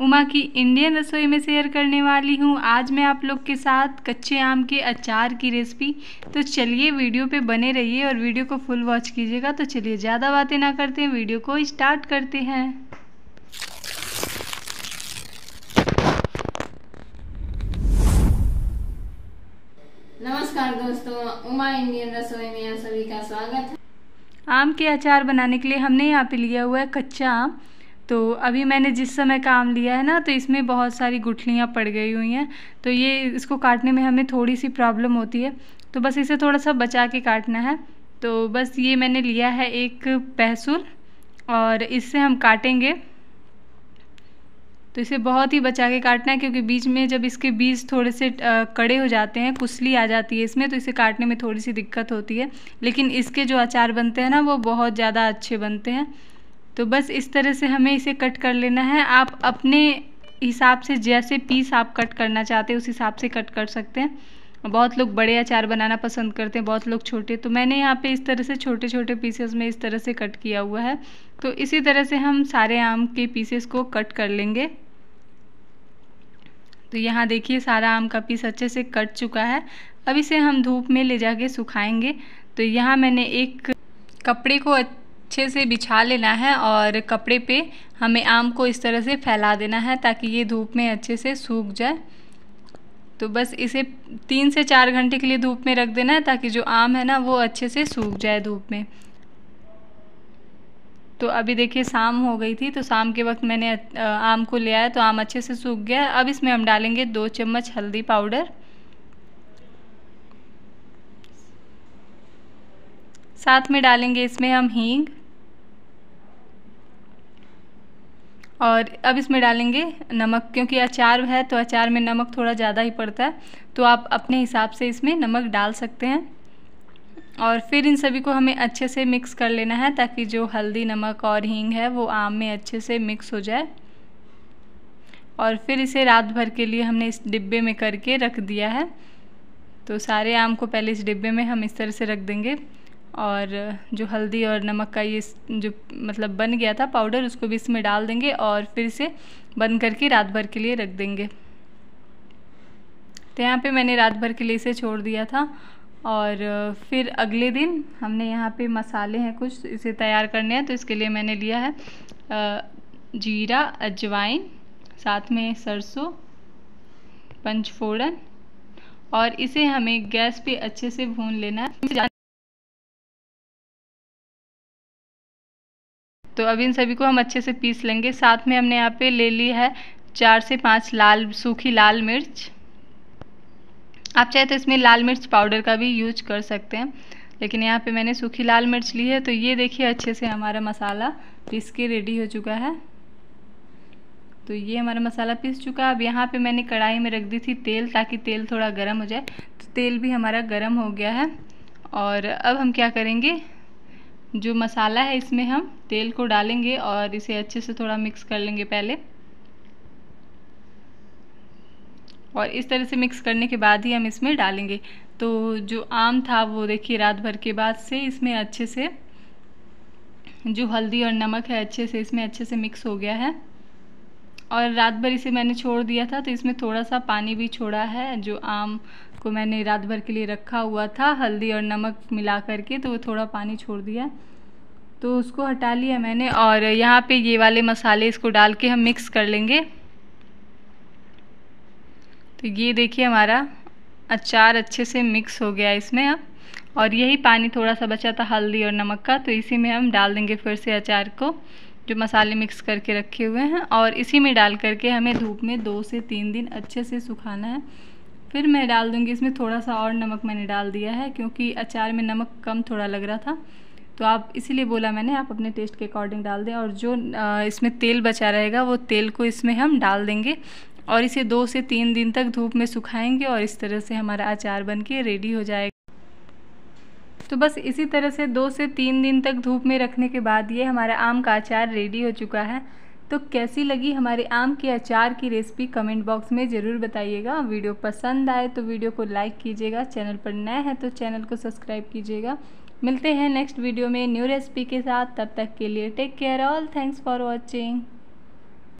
उमा की इंडियन रसोई में शेयर करने वाली हूँ आज मैं आप लोग के साथ कच्चे आम के अचार की रेसिपी तो चलिए वीडियो पे बने रहिए और वीडियो को फुल वॉच कीजिएगा तो चलिए ज़्यादा बातें ना करते हैं वीडियो को स्टार्ट करते हैं नमस्कार दोस्तों उमा इंडियन रसोई में सभी का स्वागत है आम के अचार बनाने के लिए हमने यहाँ पे लिया हुआ है कच्चा आम तो अभी मैंने जिस समय काम लिया है ना तो इसमें बहुत सारी गुठलियाँ पड़ गई हुई हैं तो ये इसको काटने में हमें थोड़ी सी प्रॉब्लम होती है तो बस इसे थोड़ा सा बचा के काटना है तो बस ये मैंने लिया है एक पहसुल और इससे हम काटेंगे तो इसे बहुत ही बचा के काटना है क्योंकि बीच में जब इसके बीज थोड़े से कड़े हो जाते हैं कुसली आ जाती है इसमें तो इसे काटने में थोड़ी सी दिक्कत होती है लेकिन इसके जो अचार बनते हैं ना वो बहुत ज़्यादा अच्छे बनते हैं तो बस इस तरह से हमें इसे कट कर लेना है आप अपने हिसाब से जैसे पीस आप कट करना चाहते हैं उस हिसाब से कट कर सकते हैं बहुत लोग बड़े अचार बनाना पसंद करते हैं बहुत लोग छोटे तो मैंने यहाँ पे इस तरह से छोटे छोटे पीसेस में इस तरह से कट किया हुआ है तो इसी तरह से हम सारे आम के पीसेस को कट कर लेंगे तो यहाँ देखिए सारा आम का पीस अच्छे से कट चुका है अब इसे हम धूप में ले जाके सुखाएंगे तो यहाँ मैंने एक कपड़े को अच्छे से बिछा लेना है और कपड़े पे हमें आम को इस तरह से फैला देना है ताकि ये धूप में अच्छे से सूख जाए तो बस इसे तीन से चार घंटे के लिए धूप में रख देना है ताकि जो आम है ना वो अच्छे से सूख जाए धूप में तो अभी देखिए शाम हो गई थी तो शाम के वक्त मैंने आम को ले आया तो आम अच्छे से सूख गया अब इसमें हम डालेंगे दो चम्मच हल्दी पाउडर साथ में डालेंगे इसमें हम हींग और अब इसमें डालेंगे नमक क्योंकि अचार है तो अचार में नमक थोड़ा ज़्यादा ही पड़ता है तो आप अपने हिसाब से इसमें नमक डाल सकते हैं और फिर इन सभी को हमें अच्छे से मिक्स कर लेना है ताकि जो हल्दी नमक और हींग है वो आम में अच्छे से मिक्स हो जाए और फिर इसे रात भर के लिए हमने इस डिब्बे में करके रख दिया है तो सारे आम को पहले इस डिब्बे में हम इस तरह से रख देंगे और जो हल्दी और नमक का ये जो मतलब बन गया था पाउडर उसको भी इसमें डाल देंगे और फिर इसे बंद करके रात भर के लिए रख देंगे तो यहाँ पे मैंने रात भर के लिए इसे छोड़ दिया था और फिर अगले दिन हमने यहाँ पे मसाले हैं कुछ इसे तैयार करने हैं तो इसके लिए मैंने लिया है जीरा अजवाइन साथ में सरसों पंचफोड़न और इसे हमें गैस पे अच्छे से भून लेना है तो अब इन सभी को हम अच्छे से पीस लेंगे साथ में हमने यहाँ पे ले ली है चार से पाँच लाल सूखी लाल मिर्च आप चाहे तो इसमें लाल मिर्च पाउडर का भी यूज कर सकते हैं लेकिन यहाँ पे मैंने सूखी लाल मिर्च ली है तो ये देखिए अच्छे से हमारा मसाला पीस के रेडी हो चुका है तो ये हमारा मसाला पीस चुका है अब यहाँ पे मैंने कढ़ाई में रख दी थी तेल ताकि तेल थोड़ा गर्म हो जाए तो तेल भी हमारा गर्म हो गया है और अब हम क्या करेंगे जो मसाला है इसमें हम तेल को डालेंगे और इसे अच्छे से थोड़ा मिक्स कर लेंगे पहले और इस तरह से मिक्स करने के बाद ही हम इसमें डालेंगे तो जो आम था वो देखिए रात भर के बाद से इसमें अच्छे से जो हल्दी और नमक है अच्छे से इसमें अच्छे से मिक्स हो गया है और रात भर इसे मैंने छोड़ दिया था तो इसमें थोड़ा सा पानी भी छोड़ा है जो आम को मैंने रात भर के लिए रखा हुआ था हल्दी और नमक मिला करके तो थोड़ा पानी छोड़ दिया तो उसको हटा लिया मैंने और यहाँ पे ये वाले मसाले इसको डाल के हम मिक्स कर लेंगे तो ये देखिए हमारा अचार अच्छे से मिक्स हो गया इसमें अब और यही पानी थोड़ा सा बचा था हल्दी और नमक का तो इसी में हम डाल देंगे फिर से अचार को जो मसाले मिक्स करके रखे हुए हैं और इसी में डाल करके हमें धूप में दो से तीन दिन अच्छे से सुखाना है फिर मैं डाल दूँगी इसमें थोड़ा सा और नमक मैंने डाल दिया है क्योंकि अचार में नमक कम थोड़ा लग रहा था तो आप इसीलिए बोला मैंने आप अपने टेस्ट के अकॉर्डिंग डाल दें और जो इसमें तेल बचा रहेगा वो तेल को इसमें हम डाल देंगे और इसे दो से तीन दिन तक धूप में सुखाएंगे और इस तरह से हमारा अचार बन के रेडी हो जाएगा तो बस इसी तरह से दो से तीन दिन तक धूप में रखने के बाद ये हमारा आम का अचार रेडी हो चुका है तो कैसी लगी हमारे आम के अचार की रेसिपी कमेंट बॉक्स में ज़रूर बताइएगा वीडियो पसंद आए तो वीडियो को लाइक कीजिएगा चैनल पर नए हैं तो चैनल को सब्सक्राइब कीजिएगा मिलते हैं नेक्स्ट वीडियो में न्यू रेसिपी के साथ तब तक के लिए take care all thanks for watching